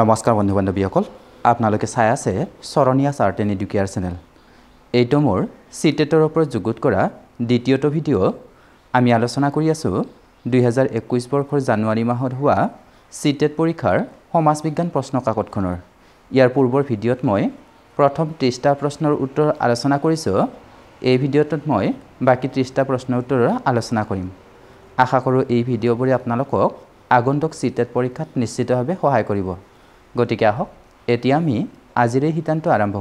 নমস্কাৰ বন্ধু বান্ধৱীসকল আপোনালোকে চাই আছে চৰণীয়া চাৰ্ট এণ্ড এডুকেয়াৰ চেনেল এইটো মোৰ চি টেটৰ ওপৰত যুগুত কৰা দ্বিতীয়টো ভিডিঅ' আমি আলোচনা কৰি আছোঁ দুহেজাৰ একৈছ বৰ্ষৰ জানুৱাৰী মাহত হোৱা চি টেট পৰীক্ষাৰ সমাজ বিজ্ঞান প্ৰশ্ন কাকতখনৰ ইয়াৰ পূৰ্বৰ ভিডিঅ'ত মই প্ৰথম ত্ৰিছটা প্ৰশ্নৰ উত্তৰ আলোচনা কৰিছোঁ এই ভিডিঅ'টোত মই বাকী ত্ৰিছটা প্ৰশ্নৰ উত্তৰৰ আলোচনা কৰিম আশা কৰোঁ এই ভিডিঅ'বোৰে আপোনালোকক আগন্তুক চি টেট পৰীক্ষাত নিশ্চিতভাৱে সহায় কৰিব गति के এতিয়া আমি আজিৰ এই শিতানটো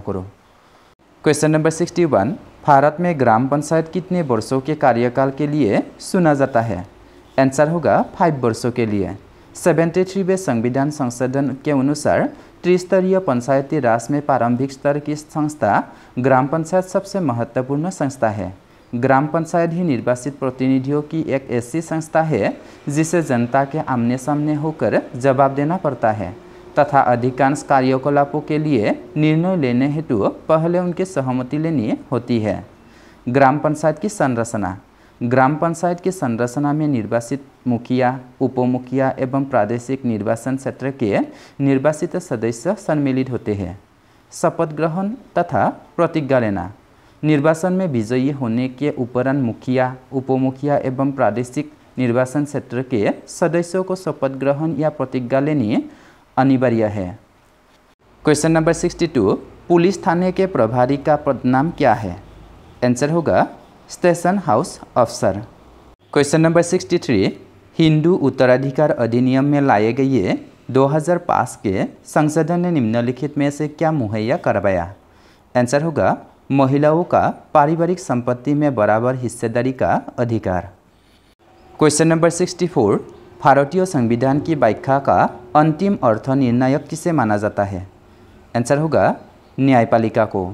question number sixty one Bharat में ग्राम पंचायत कितने वर्षों के कार्यकाल के लिए चुना जाता है आंसर होगा फाइव वर्षों के लिए सेवेंटी थ्रीवे संविधान संशोधन के अनुसार त्रिस्तरीय पंचायती राज में प्रारंभिक स्तर की संस्था ग्राम पंचायत सबसे महत्वपूर्ण संस्था है ग्राम पंचायत ही निर्वाचित प्रतिनिधियों की एक ऐसी संस्था है जिसे जनता के आमने सामने होकर जवाब देना पड़ता है तथा अधिकांश कार्यकलापों के लिए निर्णय लेने हेतु पहले उनकी सहमति लेनी होती है ग्राम पंचायत की संरचना ग्राम पंचायत की संरचना में निर्वाचित मुखिया उप मुखिया एवं प्रादेशिक निर्वाचन क्षेत्र के निर्वाचित सदस्य सम्मिलित होते हैं शपथ ग्रहण तथा प्रतिज्ञा लेना निर्वाचन में विजयी होने के उपरांत मुखिया उप मुखिया एवं प्रादेशिक निर्वाचन क्षेत्र के सदस्यों को शपथ ग्रहण या प्रतिज्ञा लेनी अनिवार्य है question number sixty two police थाने के प्रभारी का पद नाम क्या है आंसर होगा स्टेशन हाउस अफसर question number sixty three Hindu उत्तराधिकार अधिनियम में लाए गए 2005 के संशोधन ने निम्नलिखित में से क्या मुहैया करवाया आंसर होगा महिलाओं का पारिवारिक संपत्ति में बराबर हिस्सेदारी का अधिकार क्वेश्चन नंबर सिक्सटी फोर भारतीय संविधान की व्याख्या का अंतिम अर्थ निर्णायक किसे माना जाता है आंसर होगा न्यायपालिका को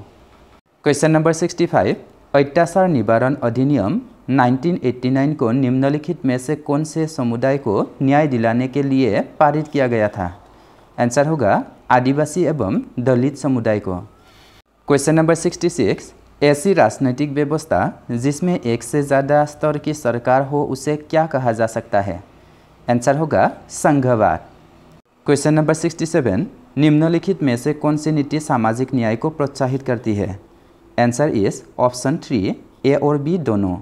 क्वेश्चन नंबर सिक्सटी फाइव अत्याचार निवारण अधिनियम 1989 को निम्नलिखित में से कौन से समुदाय को न्याय दिलाने के लिए पारित किया गया था आंसर होगा आदिवासी एवं दलित समुदाय को क्वेश्चन नंबर सिक्सटी सिक्स ऐसी राजनीतिक व्यवस्था जिसमें एक से ज़्यादा स्तर की सरकार हो उसे क्या कहा जा सकता है आंसर होगा संघवाद क्वेश्चन नंबर 67 निम्नलिखित में से कौन सी नीति सामाजिक न्याय को प्रोत्साहित करती है answer is option three A और बी दोनों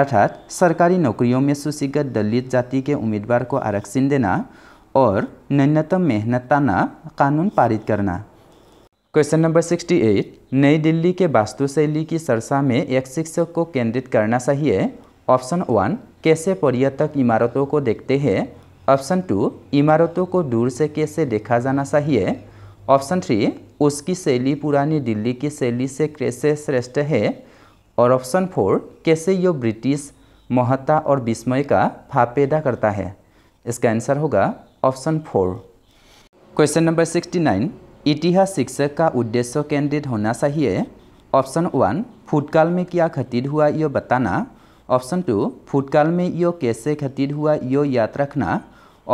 अर्थात सरकारी नौकरियों में सूचीगत दलित जाति के उम्मीदवार को आरक्षण देना और न्यूनतम मेहनताना कानून पारित करना क्वेश्चन नंबर 68 नई दिल्ली के वास्तुशैली की सरसा में एक शिक्षक को केंद्रित करना चाहिए ऑप्शन वन कैसे पर्यटक इमारतों को देखते हैं ऑप्शन टू इमारतों को दूर से कैसे देखा जाना चाहिए ऑप्शन थ्री उसकी शैली पुरानी दिल्ली की शैली से कैसे श्रेष्ठ है और ऑप्शन फोर कैसे यह ब्रिटिश महत्ता और विस्मय का भाव पैदा करता है इसका आंसर होगा option four question number sixty nine इतिहास शिक्षक का उद्देश्य केंद्रित होना चाहिए ऑप्शन वन फुटकाल में क्या घटित हुआ यह बताना ऑप्शन टू फुटकाल में यो कैसे घटित हुआ यो याद रखना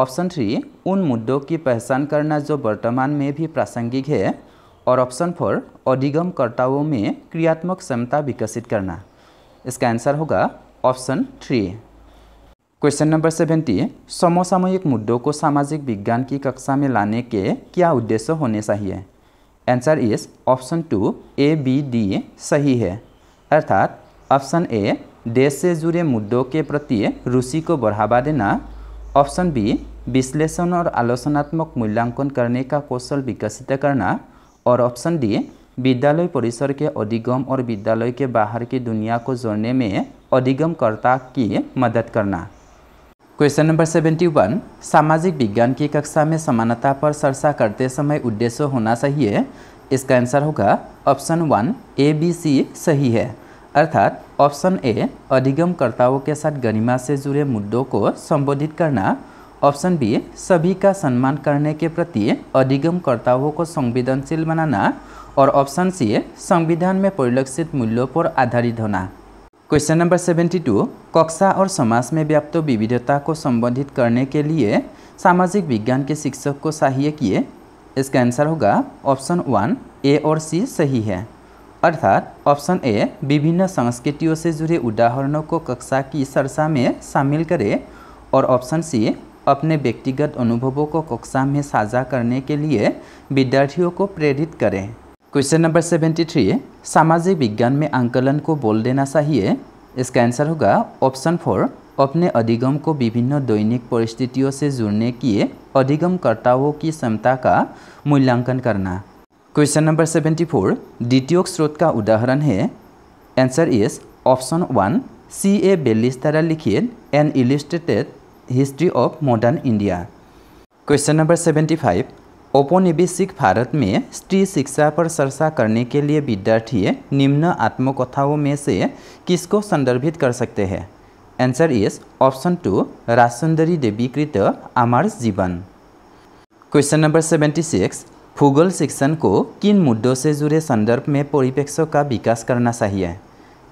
ऑप्शन थ्री उन मुद्दों की पहचान करना जो वर्तमान में भी प्रासंगिक है और ऑप्शन फोर अधिगमकर्ताओं में क्रियात्मक क्षमता विकसित करना इसका आंसर होगा option three question number seventy समसामयिक मुद्दों को सामाजिक विज्ञान की कक्षा में लाने के क्या उद्देश्य होने चाहिए answer is option two A B D सही है अर्थात ऑप्शन ए देश से जुड़े मुद्दों के प्रति रुचि को बढ़ावा देना ऑप्शन बी विश्लेषण और आलोचनात्मक मूल्यांकन करने का कौशल विकसित करना और ऑप्शन डी विद्यालय परिसर के अधिगम और विद्यालय के बाहर की दुनिया को जोड़ने में अधिगमकर्ता की मदद करना क्वेश्चन नंबर सेवेंटी वन सामाजिक विज्ञान की कक्षा में समानता पर चर्चा करते समय उद्देश्य होना चाहिए इसका आंसर होगा option one A B C सही है अर्थात ऑप्शन ए अधिगमकर्ताओं के साथ गरिमा से जुड़े मुद्दों को संबोधित करना ऑप्शन बी सभी का सम्मान करने के प्रति अधिगमकर्ताओं को संवेदनशील बनाना और ऑप्शन सी संविधान में परिलक्षित मूल्यों पर आधारित होना क्वेश्चन नंबर सेवेंटी टू कक्षा और समाज में व्याप्त विविधता को संबोधित करने के लिए सामाजिक विज्ञान के शिक्षक को चाहिए किए इसका आंसर होगा ऑप्शन वन ए और सी सही है अर्थात ऑप्शन ए विभिन्न संस्कृतियों से जुड़े उदाहरणों को कक्षा की चर्चा में शामिल करें और ऑप्शन सी अपने व्यक्तिगत अनुभवों को कक्षा में साझा करने के लिए विद्यार्थियों को प्रेरित करें क्वेश्चन नंबर सेवेंटी थ्री सामाजिक विज्ञान में आंकलन को बोल देना चाहिए इसका आंसर होगा ऑप्शन फोर अपने अधिगम को विभिन्न दैनिक परिस्थितियों से जुड़ने की अधिगमकर्ताओं की क्षमता का मूल्यांकन करना क्वेश्चन नंबर सेवेंटी फोर द्वितीय स्रोत का उदाहरण है answer is option one C A Bayly द्वारा लिखित and illustrated history of modern India question number seventy five औपनिवेशिक भारत में स्त्री शिक्षा पर चर्चा करने के लिए विद्यार्थी निम्न आत्मकथाओं में से किसको संदर्भित कर सकते हैं answer is option two Rajsundari देवीकृत Amar Jeevan question number seventy six भूगोल शिक्षण को किन मुद्दों से जुड़े संदर्भ में परिप्रेक्ष्य का विकास करना चाहिए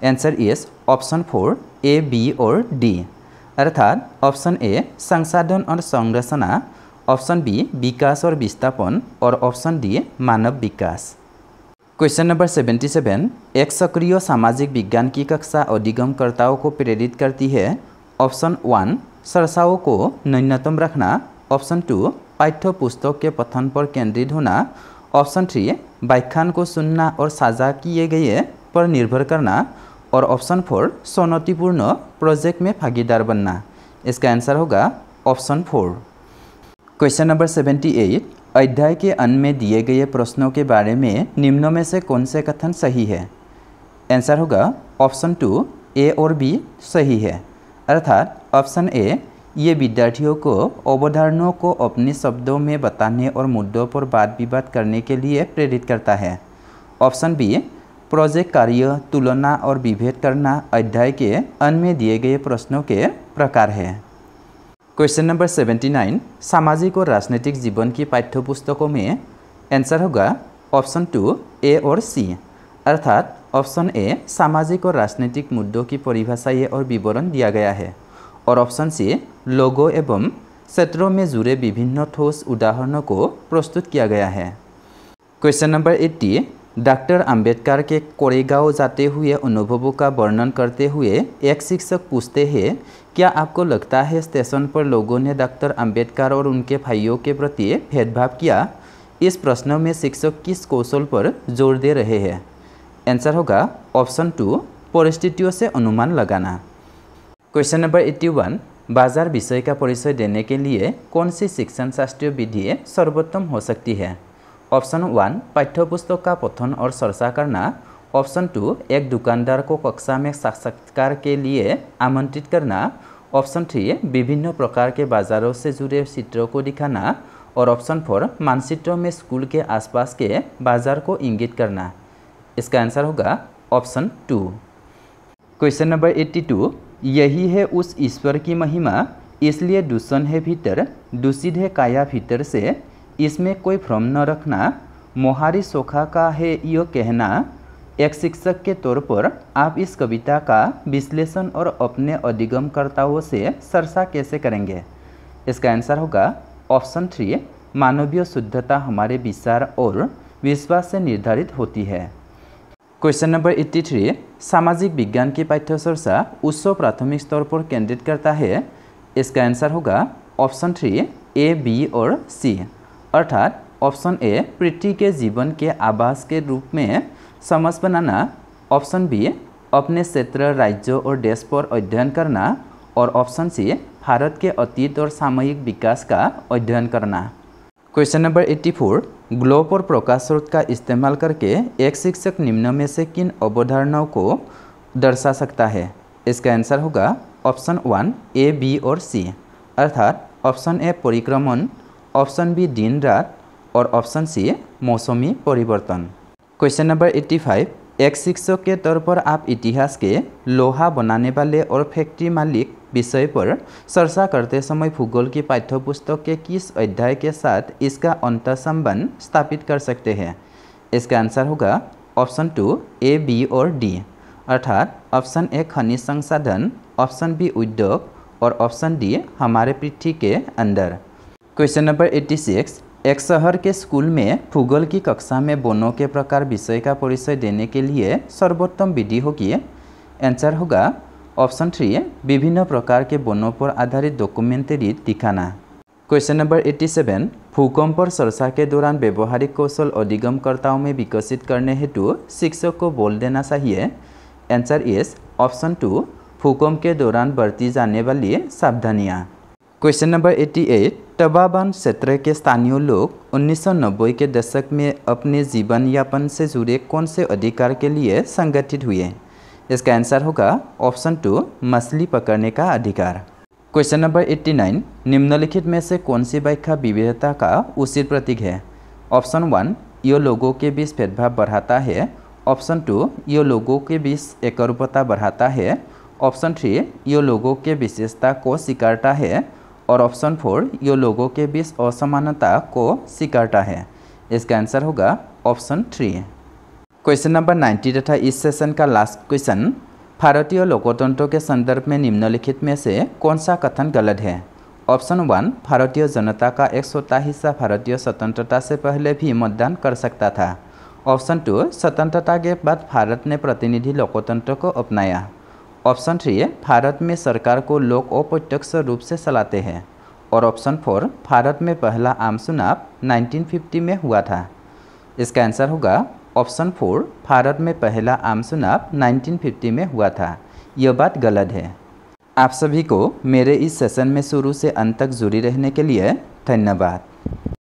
answer is option four A B और डी अर्थात ऑप्शन ए संसाधन और संरचना ऑप्शन बी विकास और विस्थापन और ऑप्शन डी मानव विकास क्वेश्चन नंबर सेवेंटी सेवन एक सक्रिय सामाजिक विज्ञान की कक्षा अधिगमकर्ताओं को प्रेरित करती है ऑप्शन वन सरसाओं को न्यूनतम रखना ऑप्शन टू पाठ्य पुस्तक के पठन पर केंद्रित होना ऑप्शन थ्री व्याख्यान को सुनना और साझा किए गए पर निर्भर करना और ऑप्शन फोर चुनौतीपूर्ण प्रोजेक्ट में भागीदार बनना इसका आंसर होगा option four question number seventy eight अध्याय के अन्य में दिए गए प्रश्नों के बारे में निम्नों में से कौन से कथन सही है आंसर होगा ऑप्शन टू ए और बी सही है अर्थात ऑप्शन ए ये विद्यार्थियों को अवधारणों को अपने शब्दों में बताने और मुद्दों पर बात विवाद करने के लिए प्रेरित करता है ऑप्शन बी प्रोजेक्ट कार्य तुलना और विभेद करना अध्याय के अन्य में दिए गए प्रश्नों के प्रकार है क्वेश्चन नंबर सेवेंटी नाइन सामाजिक और राजनीतिक जीवन की पाठ्यपुस्तकों में आंसर होगा ऑप्शन टू ए और सी अर्थात ऑप्शन ए सामाजिक और राजनीतिक मुद्दों की परिभाषाएं और विवरण दिया गया है और ऑप्शन सी लोगों एवं क्षेत्रों में जुड़े विभिन्न ठोस उदाहरणों को प्रस्तुत किया गया है question number eighty doctor Ambedkar के कोरेगांव जाते हुए अनुभवों का वर्णन करते हुए एक शिक्षक पूछते हैं क्या आपको लगता है स्टेशन पर लोगों ने डॉक्टर अंबेडकर और उनके भाइयों के प्रति भेदभाव किया इस प्रश्न में शिक्षक किस कौशल पर जोर दे रहे हैं आंसर होगा ऑप्शन टू परिस्थितियों से अनुमान लगाना क्वेश्चन नंबर एट्टी वन बाजार विषय का परिचय देने के लिए कौन सी शिक्षण शास्त्रीय विधि सर्वोत्तम हो सकती है ऑप्शन वन पाठ्यपुस्तक का पठन और चर्चा करना ऑप्शन टू एक दुकानदार को कक्षा में साक्षात्कार के लिए आमंत्रित करना ऑप्शन थ्री विभिन्न प्रकार के बाजारों से जुड़े चित्रों को दिखाना और ऑप्शन फोर मानचित्रों में स्कूल के आसपास के बाजार को इंगित करना इसका आंसर होगा option two question number eighty two यही है उस ईश्वर की महिमा इसलिए दूषण है भीतर दूषित है काया भीतर से इसमें कोई भ्रम न रखना मोहारी सोखा का है यह कहना एक शिक्षक के तौर पर आप इस कविता का विश्लेषण और अपने अधिगमकर्ताओं से सरसा कैसे करेंगे इसका आंसर होगा ऑप्शन थ्री मानवीय शुद्धता हमारे विचार और विश्वास से निर्धारित होती है क्वेश्चन नंबर एट्टी थ्री सामाजिक विज्ञान की पाठ्य चर्चा उच्च प्राथमिक स्तर पर केंद्रित करता है इसका आंसर होगा ऑप्शन थ्री ए बी और सी अर्थात ऑप्शन ए पृथ्वी के जीवन के आवास के रूप में समझ बनाना ऑप्शन बी अपने क्षेत्र राज्यों और देश पर अध्ययन करना और ऑप्शन सी भारत के अतीत और सामयिक विकास का अध्ययन करना question number eighty four globe और प्रकाश स्रोत का इस्तेमाल करके एक शिक्षक निम्न में से किन अवधारणाओं को दर्शा सकता है इसका आंसर होगा ऑप्शन वन ए बी और सी अर्थात ऑप्शन ए परिक्रमण ऑप्शन बी दिन रात और ऑप्शन सी मौसमी परिवर्तन क्वेश्चन नंबर एट्टी फाइव एक शिक्षक के तौर पर आप इतिहास के लोहा बनाने वाले और फैक्ट्री मालिक विषय पर चर्चा करते समय भूगोल की पाठ्यपुस्तक के किस अध्याय के साथ इसका अंत संबंध स्थापित कर सकते हैं इसका आंसर होगा ऑप्शन टू ए बी और डी अर्थात ऑप्शन ए खनिज संसाधन ऑप्शन बी उद्योग और ऑप्शन डी हमारे पृथ्वी के अंदर क्वेश्चन नंबर 86 एक शहर के स्कूल में भूगोल की कक्षा में बोनों के प्रकार विषय का परिचय देने के लिए सर्वोत्तम विधि होगी आंसर होगा ऑप्शन थ्री विभिन्न प्रकार के वनों पर आधारित डॉक्यूमेंटरी दिखाना क्वेश्चन नंबर एट्टी सेवेन भूकंप पर चर्चा के दौरान व्यवहारिक कौशल अधिगमकर्ताओं में विकसित करने हेतु शिक्षक को बोल देना चाहिए आंसर इज ऑप्शन टू भूकंप के दौरान बरती जाने वाली सावधानियाँ क्वेश्चन नंबर एट्टी एट तबाबान क्षेत्र के स्थानीय लोग 1990 के दशक में अपने जीवन यापन से जुड़े कौन से अधिकार के लिए संगठित हुए इसका आंसर होगा ऑप्शन टू मछली पकड़ने का अधिकार क्वेश्चन नंबर 89 निम्नलिखित में से कौन सी व्याख्या विविधता का उचित प्रतीक है ऑप्शन वन यो लोगों के बीच भेदभाव बढ़ाता है ऑप्शन टू यो लोगों के बीच एकरूपता बढ़ाता है ऑप्शन थ्री यो लोगों के विशेषता को स्वीकारता है और ऑप्शन फोर यो लोगों के बीच असमानता को स्वीकारता है इसका आंसर होगा ऑप्शन थ्री क्वेश्चन नंबर 90 तथा इस सेशन का लास्ट क्वेश्चन भारतीय लोकतंत्र के संदर्भ में निम्नलिखित में से कौन सा कथन गलत है ऑप्शन वन भारतीय जनता का एक सौता हिस्सा भारतीय स्वतंत्रता से पहले भी मतदान कर सकता था ऑप्शन टू स्वतंत्रता के बाद भारत ने प्रतिनिधि लोकतंत्र को अपनाया ऑप्शन थ्री भारत में सरकार को लोग अप्रत्यक्ष रूप से चलाते हैं और ऑप्शन फोर भारत में पहला आम चुनाव 1950 में हुआ था इसका आंसर होगा ऑप्शन फोर भारत में पहला आम चुनाव 1950 में हुआ था यह बात गलत है आप सभी को मेरे इस सेशन में शुरू से अंत तक जुड़ी रहने के लिए धन्यवाद